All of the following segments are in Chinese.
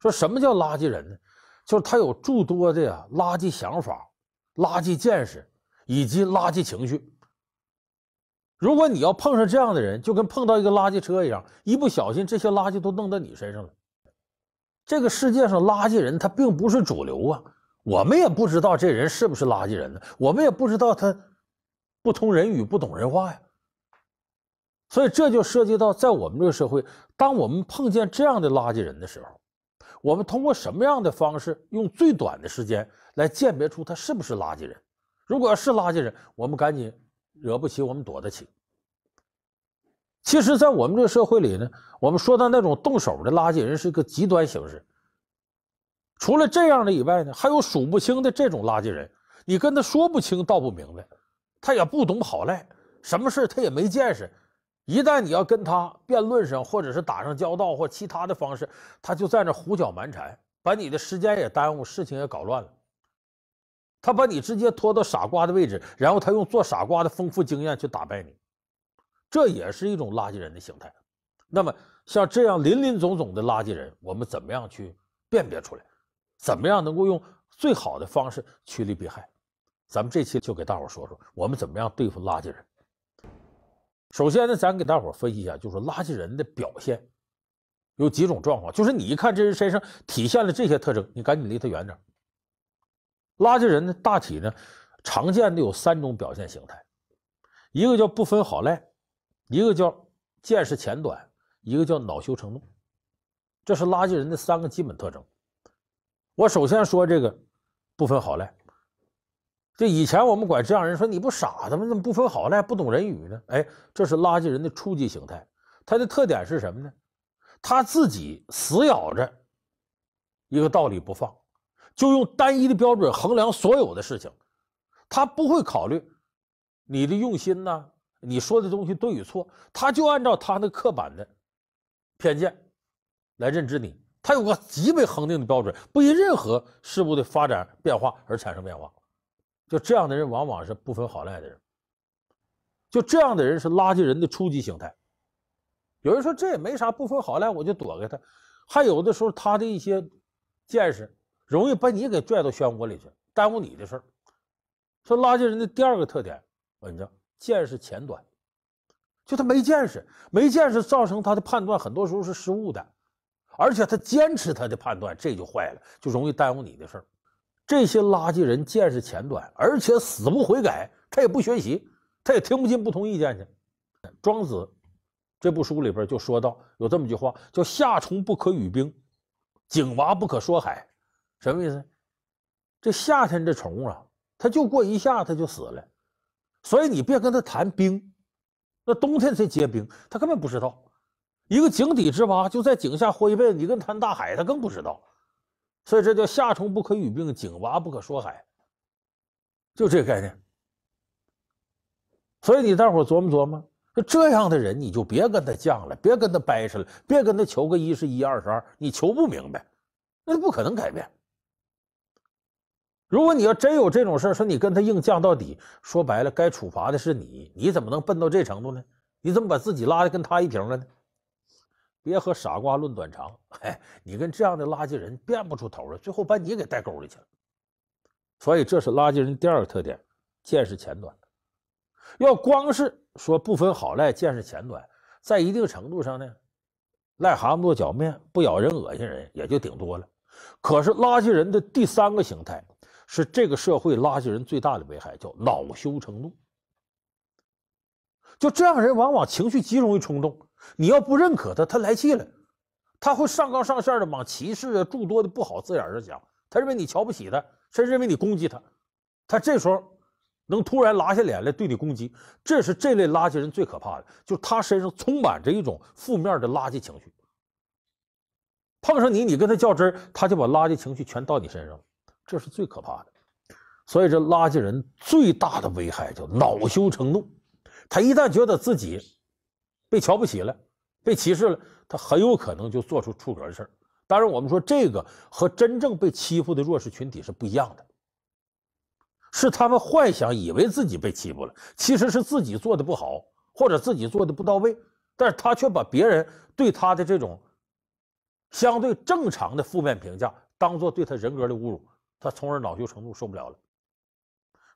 说什么叫垃圾人呢？就是他有诸多的呀垃圾想法、垃圾见识以及垃圾情绪。如果你要碰上这样的人，就跟碰到一个垃圾车一样，一不小心这些垃圾都弄到你身上了。这个世界上垃圾人他并不是主流啊，我们也不知道这人是不是垃圾人呢，我们也不知道他不通人语、不懂人话呀。所以这就涉及到在我们这个社会，当我们碰见这样的垃圾人的时候。我们通过什么样的方式，用最短的时间来鉴别出他是不是垃圾人？如果要是垃圾人，我们赶紧惹不起，我们躲得起。其实，在我们这个社会里呢，我们说的那种动手的垃圾人是一个极端形式。除了这样的以外呢，还有数不清的这种垃圾人，你跟他说不清道不明的，他也不懂好赖，什么事他也没见识。一旦你要跟他辩论上，或者是打上交道，或其他的方式，他就在那胡搅蛮缠，把你的时间也耽误，事情也搞乱了。他把你直接拖到傻瓜的位置，然后他用做傻瓜的丰富经验去打败你，这也是一种垃圾人的形态。那么，像这样林林总总的垃圾人，我们怎么样去辨别出来？怎么样能够用最好的方式趋利避害？咱们这期就给大伙说说，我们怎么样对付垃圾人。首先呢，咱给大伙分析一下，就是垃圾人的表现有几种状况，就是你一看这人身上体现了这些特征，你赶紧离他远点垃圾人呢，大体呢，常见的有三种表现形态，一个叫不分好赖，一个叫见识浅短，一个叫恼羞成怒，这是垃圾人的三个基本特征。我首先说这个不分好赖。就以前我们管这样人说你不傻子吗？怎么不分好赖、不懂人语呢？哎，这是垃圾人的初级形态。他的特点是什么呢？他自己死咬着一个道理不放，就用单一的标准衡量所有的事情。他不会考虑你的用心呐，你说的东西对与错，他就按照他那刻板的偏见来认知你。他有个极为恒定的标准，不因任何事物的发展变化而产生变化。就这样的人往往是不分好赖的人，就这样的人是垃圾人的初级形态。有人说这也没啥，不分好赖我就躲开他，还有的时候他的一些见识容易把你给拽到漩涡里去，耽误你的事儿。说垃圾人的第二个特点，稳着，见识浅短，就他没见识，没见识造成他的判断很多时候是失误的，而且他坚持他的判断，这就坏了，就容易耽误你的事儿。这些垃圾人见识浅短，而且死不悔改，他也不学习，他也听不进不同意见去。庄子这部书里边就说到有这么句话，叫“夏虫不可语冰，井蛙不可说海”，什么意思？这夏天这虫啊，它就过一下它就死了，所以你别跟他谈冰，那冬天才结冰，他根本不知道。一个井底之蛙就在井下活一辈子，你跟谈大海，他更不知道。所以这叫夏虫不可语病，井蛙不可说海，就这个概念。所以你大伙琢磨琢磨，这样的人你就别跟他犟了，别跟他掰扯了，别跟他求个一是一二十二，你求不明白，那不可能改变。如果你要真有这种事说你跟他硬犟到底，说白了该处罚的是你，你怎么能笨到这程度呢？你怎么把自己拉的跟他一瓶了呢？别和傻瓜论短长，你跟这样的垃圾人辩不出头来，最后把你给带沟里去了。所以这是垃圾人第二个特点，见识浅短。要光是说不分好赖，见识浅短，在一定程度上呢，癞蛤蟆落脚面不咬人恶心人也就顶多了。可是垃圾人的第三个形态，是这个社会垃圾人最大的危害，叫恼羞成怒。就这样，人往往情绪极容易冲动。你要不认可他，他来气了，他会上纲上线的往歧视啊诸多的不好字眼上讲。他认为你瞧不起他，甚至认为你攻击他，他这时候能突然拉下脸来对你攻击，这是这类垃圾人最可怕的。就他身上充满着一种负面的垃圾情绪，碰上你，你跟他较真他就把垃圾情绪全到你身上了，这是最可怕的。所以，这垃圾人最大的危害叫恼羞成怒。他一旦觉得自己被瞧不起了，被歧视了，他很有可能就做出出格的事儿。当然，我们说这个和真正被欺负的弱势群体是不一样的，是他们幻想以为自己被欺负了，其实是自己做的不好或者自己做的不到位，但是他却把别人对他的这种相对正常的负面评价当做对他人格的侮辱，他从而恼羞成怒，受不了了。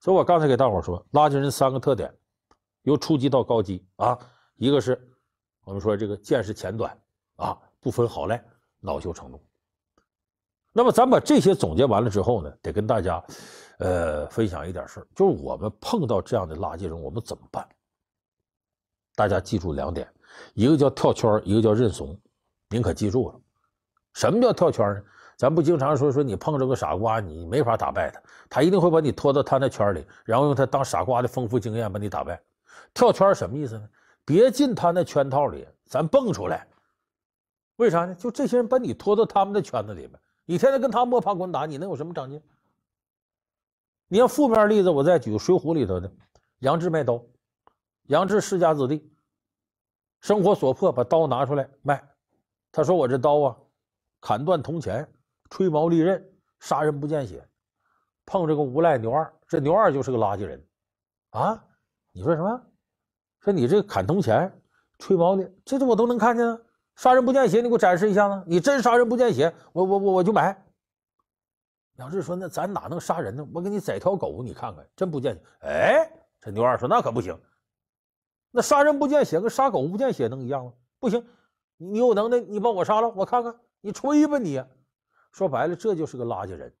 所以我刚才给大伙说，垃圾人三个特点。由初级到高级啊，一个是我们说这个见识浅短啊，不分好赖，恼羞成怒。那么，咱把这些总结完了之后呢，得跟大家呃分享一点事儿，就是我们碰到这样的垃圾人，我们怎么办？大家记住两点，一个叫跳圈，一个叫认怂。您可记住了？什么叫跳圈呢？咱不经常说说你碰着个傻瓜，你没法打败他，他一定会把你拖到他那圈里，然后用他当傻瓜的丰富经验把你打败。跳圈什么意思呢？别进他那圈套里，咱蹦出来。为啥呢？就这些人把你拖到他们的圈子里面，你天天跟他摸爬滚打，你能有什么长进？你要负面例子，我再举《水浒》里头的杨志卖刀。杨志世家子弟，生活所迫把刀拿出来卖。他说：“我这刀啊，砍断铜钱，吹毛利刃，杀人不见血。”碰这个无赖牛二，这牛二就是个垃圾人，啊！你说什么？说你这砍铜钱、吹毛的，这这我都能看见啊！杀人不见血，你给我展示一下子。你真杀人不见血，我我我我就买。杨志说：“那咱哪能杀人呢？我给你宰条狗，你看看，真不见血。”哎，这牛二说：“那可不行，那杀人不见血跟杀狗不见血能一样吗？不行，你你有能耐，你把我杀了，我看看。你吹吧，你说白了，这就是个垃圾人。”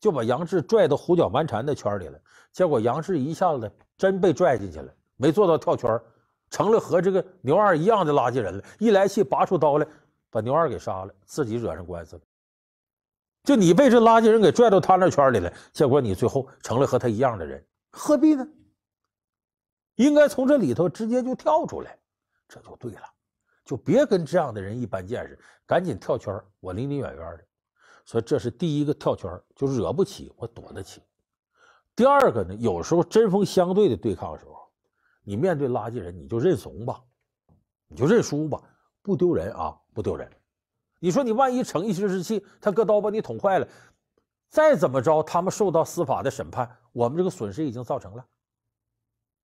就把杨志拽到胡搅蛮缠的圈里了，结果杨志一下子真被拽进去了，没做到跳圈，成了和这个牛二一样的垃圾人了。一来气，拔出刀来，把牛二给杀了，自己惹上官司了。就你被这垃圾人给拽到他那圈里来，结果你最后成了和他一样的人，何必呢？应该从这里头直接就跳出来，这就对了，就别跟这样的人一般见识，赶紧跳圈，我离你远远的。所以这是第一个跳圈，就是惹不起我躲得起。第二个呢，有时候针锋相对的对抗的时候，你面对垃圾人，你就认怂吧，你就认输吧，不丢人啊，不丢人。你说你万一逞一时之气，他搁刀把你捅坏了，再怎么着，他们受到司法的审判，我们这个损失已经造成了。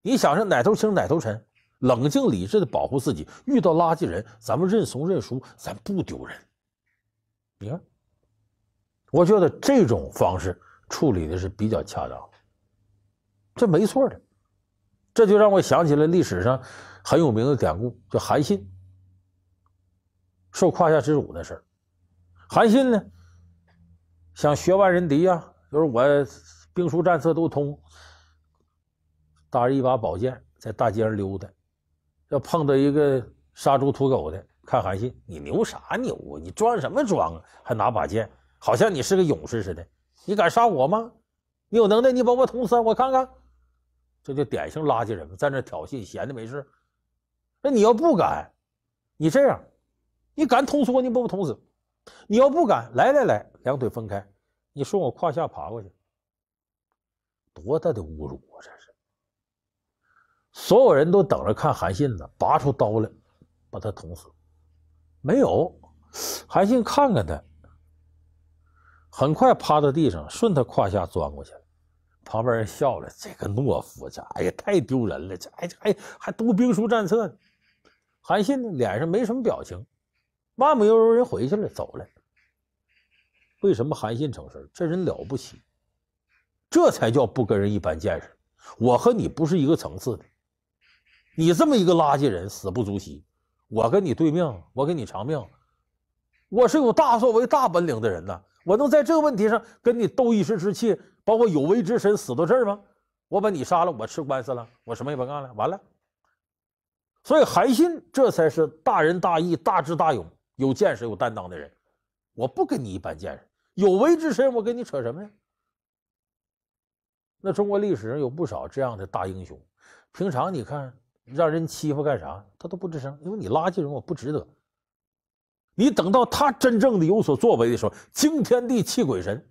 你想想哪头轻哪头沉，冷静理智的保护自己。遇到垃圾人，咱们认怂认输，咱不丢人。你看。我觉得这种方式处理的是比较恰当，这没错的。这就让我想起了历史上很有名的典故，叫韩信受胯下之辱那事儿。韩信呢，想学万人敌啊，就是我兵书战策都通，搭着一把宝剑在大街上溜达，要碰到一个杀猪屠狗的，看韩信，你牛啥牛啊？你装什么装啊？还拿把剑？好像你是个勇士似的，你敢杀我吗？你有能耐，你把我捅死，我看看。这就典型垃圾人，在那挑衅，闲的没事。那你要不敢，你这样，你敢捅死我，你把我捅死。你要不敢，来来来，两腿分开，你顺我胯下爬过去。多大的侮辱啊！这是。所有人都等着看韩信呢，拔出刀来，把他捅死。没有，韩信看看他。很快趴到地上，顺他胯下钻过去了。旁边人笑了：“这个懦夫这哎呀，太丢人了！这，哎，这，哎，还读兵书战策呢？”韩信脸上没什么表情，慢悠悠人回去了，走了。为什么韩信成事？这人了不起，这才叫不跟人一般见识。我和你不是一个层次的，你这么一个垃圾人，死不足惜。我跟你对命，我给你偿命，我是有大作为、大本领的人呢。我能在这个问题上跟你斗一时之气，包括有为之身死到这儿吗？我把你杀了，我吃官司了，我什么也不干了，完了。所以韩信这才是大仁大义、大智大勇、有见识、有担当的人。我不跟你一般见识，有为之身，我跟你扯什么呀？那中国历史上有不少这样的大英雄，平常你看让人欺负干啥，他都不吱声，因为你垃圾人，我不值得。你等到他真正的有所作为的时候，惊天地泣鬼神。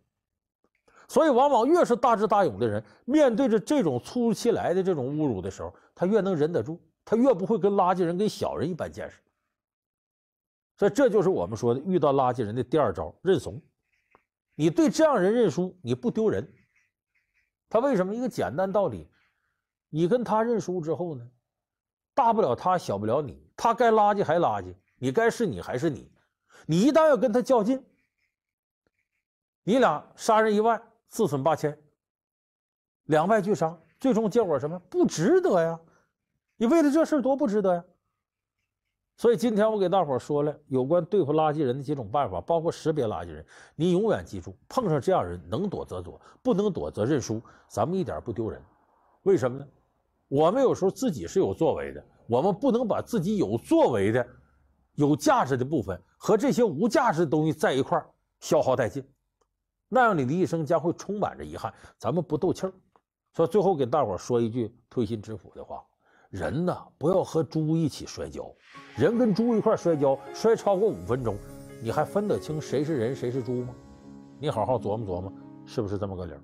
所以，往往越是大智大勇的人，面对着这种突如其来的这种侮辱的时候，他越能忍得住，他越不会跟垃圾人、跟小人一般见识。所以，这就是我们说的遇到垃圾人的第二招：认怂。你对这样人认输，你不丢人。他为什么？一个简单道理：你跟他认输之后呢，大不了他，小不了你。他该垃圾还垃圾，你该是你还是你。你一旦要跟他较劲，你俩杀人一万，自损八千，两败俱伤，最终结果什么？不值得呀！你为了这事多不值得呀！所以今天我给大伙说了有关对付垃圾人的几种办法，包括识别垃圾人。你永远记住，碰上这样人，能躲则躲，不能躲则认输。咱们一点不丢人，为什么呢？我们有时候自己是有作为的，我们不能把自己有作为的、有价值的部分。和这些无价值的东西在一块消耗殆尽，那样你的一生将会充满着遗憾。咱们不斗气儿，所以最后给大伙说一句推心置腹的话：人呢，不要和猪一起摔跤。人跟猪一块摔跤，摔超过五分钟，你还分得清谁是人谁是猪吗？你好好琢磨琢磨，是不是这么个理儿？